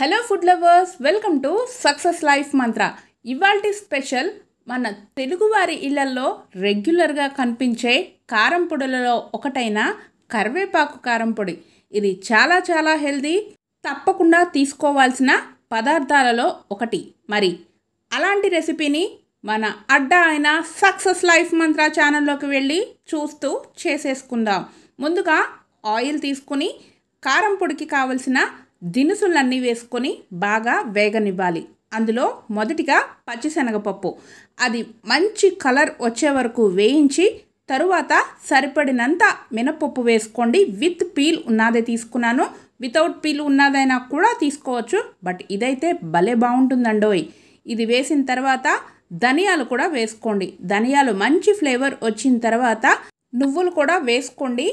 Hello food lovers welcome to success life Mantra ఇవాల్టి special మన తెలుగువారి ఇళ్లలో రెగ్యులర్గా కనిపించే కారం పొడులలో ఒకటైన కరివేపాకు కారం పొడి ఇది చాలా చాలా హెల్దీ తప్పకుండా తీసుకోవాల్సిన పదార్థాలలో ఒకటి మరి అలాంటి రెసిపీని మన అడ్డా అయిన సక్సెస్ లైఫ్ మంత్ర ఛానల్లోకి వెళ్ళి చూస్తూ చేసేసుకుందాం ముందుగా ఆయిల్ తీసుకుని కారం పొడికి కావలసిన దినుసులన్నీ వేసుకొని బాగా వేగనివ్వాలి అందులో మొదటిగా పచ్చిశనగపప్పు అది మంచి కలర్ వచ్చే వరకు వేయించి తరువాత సరిపడినంత మినపప్పు వేసుకోండి విత్ పీల్ ఉన్నదే తీసుకున్నాను వితౌట్ పీల్ ఉన్నదైనా కూడా తీసుకోవచ్చు బట్ ఇదైతే భలే బాగుంటుందండోయ్ ఇది వేసిన తర్వాత ధనియాలు కూడా వేసుకోండి ధనియాలు మంచి ఫ్లేవర్ వచ్చిన తర్వాత నువ్వులు కూడా వేసుకోండి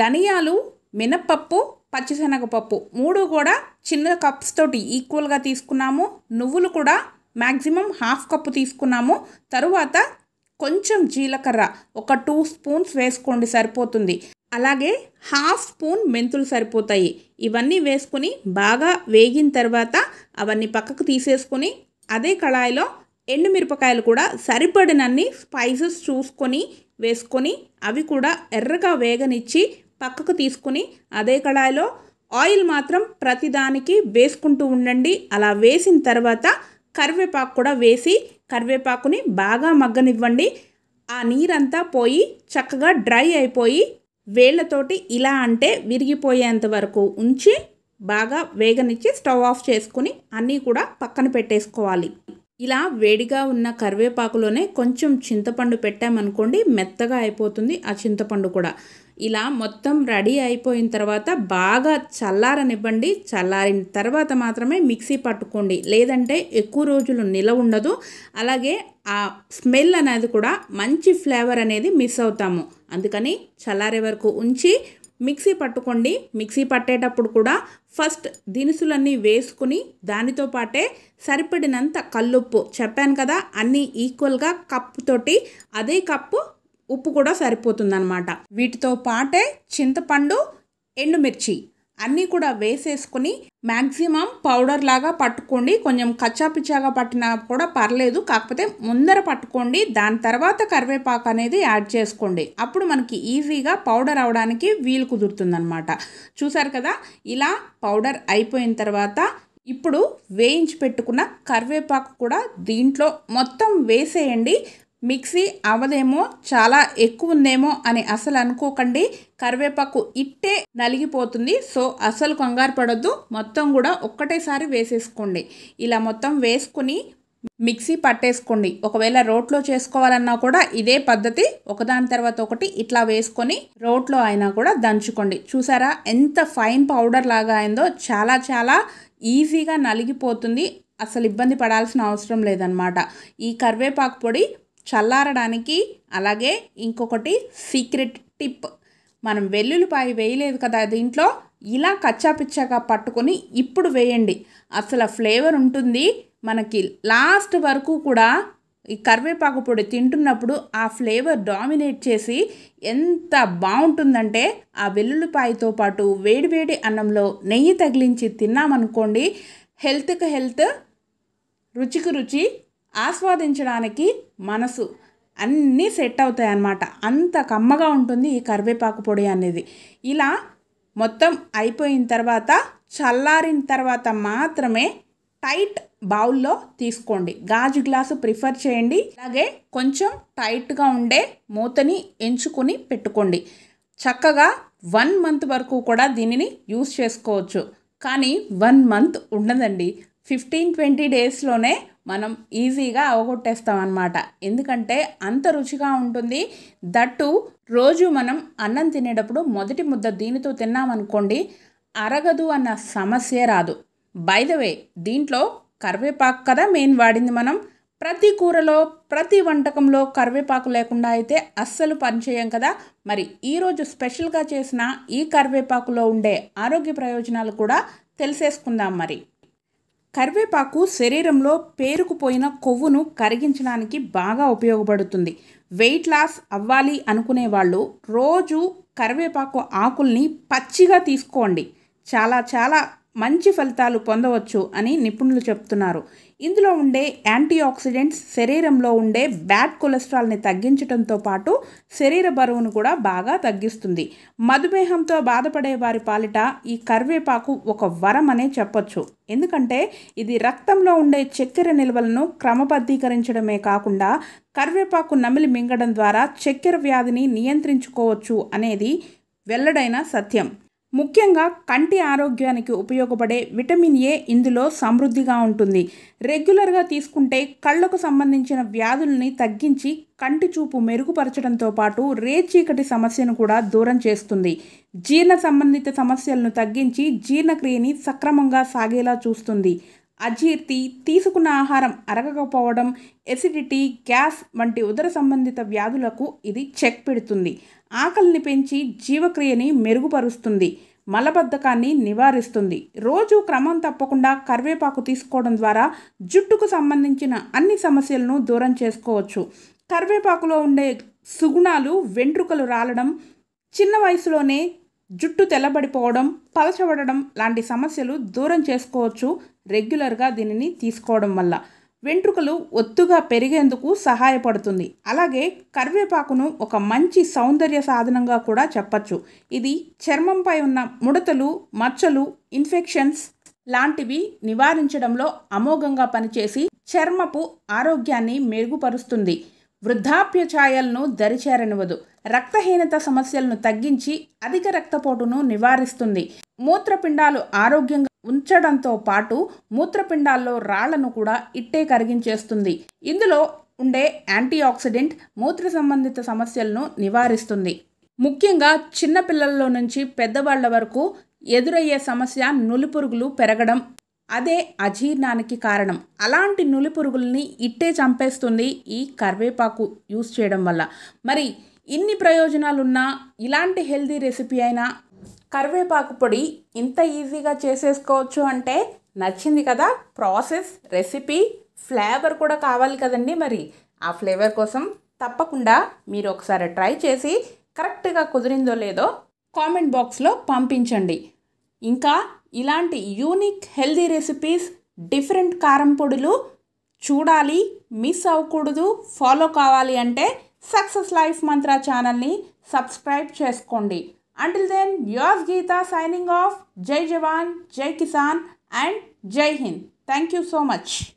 ధనియాలు మినపప్పు పచ్చిశనగపప్పు మూడు కూడా చిన్న కప్స్ తోటి ఈక్వల్గా తీసుకున్నాము నువ్వులు కూడా మ్యాక్సిమం హాఫ్ కప్పు తీసుకున్నాము తరువాత కొంచెం జీలకర్ర ఒక టూ స్పూన్స్ వేసుకోండి సరిపోతుంది అలాగే హాఫ్ స్పూన్ మెంతులు సరిపోతాయి ఇవన్నీ వేసుకుని బాగా వేగిన తర్వాత అవన్నీ పక్కకు తీసేసుకొని అదే కళాయిలో ఎండుమిరపకాయలు కూడా సరిపడినన్ని స్పైసెస్ చూసుకొని వేసుకొని అవి కూడా ఎర్రగా వేగనిచ్చి పక్కకు తీసుకుని అదే కళాయిలో ఆయిల్ మాత్రం ప్రతిదానికి వేసుకుంటూ ఉండండి అలా వేసిన తర్వాత కరివేపాకు కూడా వేసి కరివేపాకుని బాగా మగ్గనివ్వండి ఆ నీరంతా పోయి చక్కగా డ్రై అయిపోయి వేళ్లతోటి ఇలా అంటే విరిగిపోయేంత వరకు ఉంచి బాగా వేగనిచ్చి స్టవ్ ఆఫ్ చేసుకుని అన్నీ కూడా పక్కన పెట్టేసుకోవాలి ఇలా వేడిగా ఉన్న కరివేపాకులోనే కొంచెం చింతపండు పెట్టామనుకోండి మెత్తగా అయిపోతుంది ఆ చింతపండు కూడా ఇలా మొత్తం రెడీ అయిపోయిన తర్వాత బాగా చల్లారనివ్వండి చల్లారిన తర్వాత మాత్రమే మిక్సీ పట్టుకోండి లేదంటే ఎక్కువ రోజులు నిల ఉండదు అలాగే ఆ స్మెల్ అనేది కూడా మంచి ఫ్లేవర్ అనేది మిస్ అవుతాము అందుకని చల్లారే వరకు ఉంచి మిక్సీ పట్టుకోండి మిక్సీ పట్టేటప్పుడు కూడా ఫస్ట్ దినుసులన్నీ వేసుకుని దానితో పాటే సరిపడినంత కల్లుప్పు చెప్పాను కదా అన్నీ ఈక్వల్గా కప్పుతోటి అదే కప్పు ఉప్పు కూడా సరిపోతుందన్నమాట వీటితో పాటే చింతపండు ఎండుమిర్చి అన్నీ కూడా వేసేసుకుని మ్యాక్సిమం పౌడర్ లాగా పట్టుకోండి కొంచెం కచ్చాపిచ్చాగా పట్టినా కూడా పర్లేదు కాకపోతే ముందర పట్టుకోండి దాని తర్వాత కరివేపాకు అనేది యాడ్ చేసుకోండి అప్పుడు మనకి ఈజీగా పౌడర్ అవడానికి వీలు కుదురుతుందనమాట చూసారు కదా ఇలా పౌడర్ అయిపోయిన తర్వాత ఇప్పుడు వేయించి పెట్టుకున్న కరివేపాకు కూడా దీంట్లో మొత్తం వేసేయండి మిక్సీ అవదేమో చాలా ఎక్కువ ఉందేమో అని అసలు అనుకోకండి కరివేపాకు ఇట్టే నలిగిపోతుంది సో అసలు కంగారు పడొద్దు మొత్తం కూడా ఒక్కటేసారి వేసేసుకోండి ఇలా మొత్తం వేసుకుని మిక్సీ పట్టేసుకోండి ఒకవేళ రోట్లో చేసుకోవాలన్నా కూడా ఇదే పద్ధతి ఒకదాని తర్వాత ఒకటి ఇట్లా వేసుకొని రోట్లో అయినా కూడా దంచుకోండి చూసారా ఎంత ఫైన్ పౌడర్ లాగా అయిందో చాలా చాలా ఈజీగా నలిగిపోతుంది అసలు ఇబ్బంది పడాల్సిన అవసరం లేదనమాట ఈ కరివేపాకు పొడి చల్లారడానికి అలాగే ఇంకొకటి సీక్రెట్ టిప్ మనం వెల్లుల్లిపాయ వేయలేదు కదా దీంట్లో ఇలా కచ్చాపిచ్చాగా పట్టుకొని ఇప్పుడు వేయండి అసలు ఫ్లేవర్ ఉంటుంది మనకి లాస్ట్ వరకు కూడా ఈ కరివేపాకు పొడి తింటున్నప్పుడు ఆ ఫ్లేవర్ డామినేట్ చేసి ఎంత బాగుంటుందంటే ఆ వెల్లుల్లిపాయతో పాటు వేడివేడి అన్నంలో నెయ్యి తగిలించి తిన్నామనుకోండి హెల్త్కి హెల్త్ రుచికి రుచి ఆస్వాదించడానికి మనసు అన్నీ సెట్ అవుతాయి అన్నమాట అంత కమ్మగా ఉంటుంది ఈ కరివేపాకు పొడి అనేది ఇలా మొత్తం అయిపోయిన తర్వాత చల్లారిన తర్వాత మాత్రమే టైట్ బౌల్లో తీసుకోండి గాజు గ్లాసు ప్రిఫర్ చేయండి అలాగే కొంచెం టైట్గా ఉండే మూతని ఎంచుకొని పెట్టుకోండి చక్కగా వన్ మంత్ వరకు కూడా దీనిని యూస్ చేసుకోవచ్చు కానీ వన్ మంత్ ఉండదండి ఫిఫ్టీన్ ట్వంటీ డేస్లోనే మనం ఈజీగా అవగొట్టేస్తాం అనమాట ఎందుకంటే అంత రుచిగా ఉంటుంది దట్టు రోజు మనం అన్నం తినేటప్పుడు మొదటి ముద్ద దీనితో తిన్నామనుకోండి అరగదు అన్న సమస్య రాదు బై ద వే దీంట్లో కరివేపాకు కదా మెయిన్ వాడింది మనం ప్రతి కూరలో ప్రతి వంటకంలో కరివేపాకు లేకుండా అయితే అస్సలు పనిచేయం కదా మరి ఈరోజు స్పెషల్గా చేసిన ఈ కరివేపాకులో ఉండే ఆరోగ్య ప్రయోజనాలు కూడా తెలిసేసుకుందాం మరి కరివేపాకు శరీరంలో పేరుకుపోయిన కొవ్వును కరిగించడానికి బాగా ఉపయోగపడుతుంది వెయిట్ లాస్ అవ్వాలి అనుకునే వాళ్ళు రోజు కరివేపాకు ఆకుల్ని పచ్చిగా తీసుకోండి చాలా చాలా మంచి ఫలితాలు పొందవచ్చు అని నిపుణులు చెప్తున్నారు ఇందులో ఉండే యాంటీ ఆక్సిడెంట్స్ శరీరంలో ఉండే బ్యాడ్ కొలెస్ట్రాల్ని తగ్గించడంతో పాటు శరీర బరువును కూడా బాగా తగ్గిస్తుంది మధుమేహంతో బాధపడే వారి పాలిట ఈ కరివేపాకు ఒక వరం అనే చెప్పొచ్చు ఎందుకంటే ఇది రక్తంలో ఉండే చక్కెర నిల్వలను క్రమబద్ధీకరించడమే కాకుండా కరివేపాకు నమిలి మింగడం ద్వారా చక్కెర వ్యాధిని నియంత్రించుకోవచ్చు అనేది వెల్లడైన సత్యం ముఖ్యంగా కంటి ఆరోగ్యానికి ఉపయోగపడే విటమిన్ ఏ ఇందులో సమృద్ధిగా ఉంటుంది రెగ్యులర్గా తీసుకుంటే కళ్ళకు సంబంధించిన వ్యాధుల్ని తగ్గించి కంటి చూపు మెరుగుపరచడంతో పాటు రేచీకటి సమస్యను కూడా దూరం చేస్తుంది జీర్ణ సంబంధిత సమస్యలను తగ్గించి జీర్ణక్రియని సక్రమంగా సాగేలా చూస్తుంది అజీర్తి తీసుకున్న ఆహారం అరగకపోవడం ఎసిడిటీ గ్యాస్ వంటి ఉదర సంబంధిత వ్యాధులకు ఇది చెక్ పెడుతుంది ఆకలిని పెంచి జీవక్రియని మెరుగుపరుస్తుంది మలబద్ధకాన్ని నివారిస్తుంది రోజు క్రమం తప్పకుండా కరివేపాకు తీసుకోవడం ద్వారా జుట్టుకు సంబంధించిన అన్ని సమస్యలను దూరం చేసుకోవచ్చు కరివేపాకులో ఉండే సుగుణాలు వెంట్రుకలు రాలడం చిన్న వయసులోనే జుట్టు తెల్లబడిపోవడం పలచబడడం లాంటి సమస్యలు దూరం చేసుకోవచ్చు రెగ్యులర్గా దీనిని తీసుకోవడం వల్ల వెంట్రుకలు ఒత్తుగా పెరిగేందుకు సహాయపడుతుంది అలాగే కరివేపాకును ఒక మంచి సౌందర్య సాధనంగా కూడా చెప్పచ్చు ఇది చర్మంపై ఉన్న ముడతలు మచ్చలు ఇన్ఫెక్షన్స్ లాంటివి నివారించడంలో అమోఘంగా పనిచేసి చర్మపు ఆరోగ్యాన్ని మెరుగుపరుస్తుంది వృద్ధాప్య ఛాయలను దరిచేరనివ్వదు రక్తహీనత సమస్యలను తగ్గించి అధిక రక్తపోటును నివారిస్తుంది మూత్రపిండాలు ఆరోగ్యంగా ఉంచడంతో పాటు మూత్రపిండాల్లో రాళ్లను కూడా ఇట్టే కరిగించేస్తుంది ఇందులో ఉండే యాంటీ ఆక్సిడెంట్ మూత్ర సంబంధిత సమస్యలను నివారిస్తుంది ముఖ్యంగా చిన్నపిల్లల్లో నుంచి పెద్దవాళ్ల వరకు ఎదురయ్యే సమస్య నులిపురుగులు పెరగడం అదే అజీర్ణానికి కారణం అలాంటి నులిపురుగుల్ని ఇట్టే చంపేస్తుంది ఈ కరివేపాకు యూస్ చేయడం వల్ల మరి ఇన్ని ప్రయోజనాలున్నా ఇలాంటి హెల్దీ రెసిపీ అయినా కరివేపాకు పొడి ఇంత ఈజీగా చేసేసుకోవచ్చు అంటే నచ్చింది కదా ప్రాసెస్ రెసిపీ ఫ్లేవర్ కూడా కావాలి కదండి మరి ఆ ఫ్లేవర్ కోసం తప్పకుండా మీరు ఒకసారి ట్రై చేసి కరెక్ట్గా కుదిరిందో లేదో కామెంట్ బాక్స్లో పంపించండి ఇంకా ఇలాంటి యూనిక్ హెల్దీ రెసిపీస్ డిఫరెంట్ కారం పొడులు చూడాలి మిస్ అవ్వకూడదు ఫాలో కావాలి అంటే సక్సెస్ లైఫ్ మంత్ర ఛానల్ని సబ్స్క్రైబ్ చేసుకోండి Until then, yours Geeta signing off. Jai Jawan, Jai Kisan and Jai Hind. Thank you so much.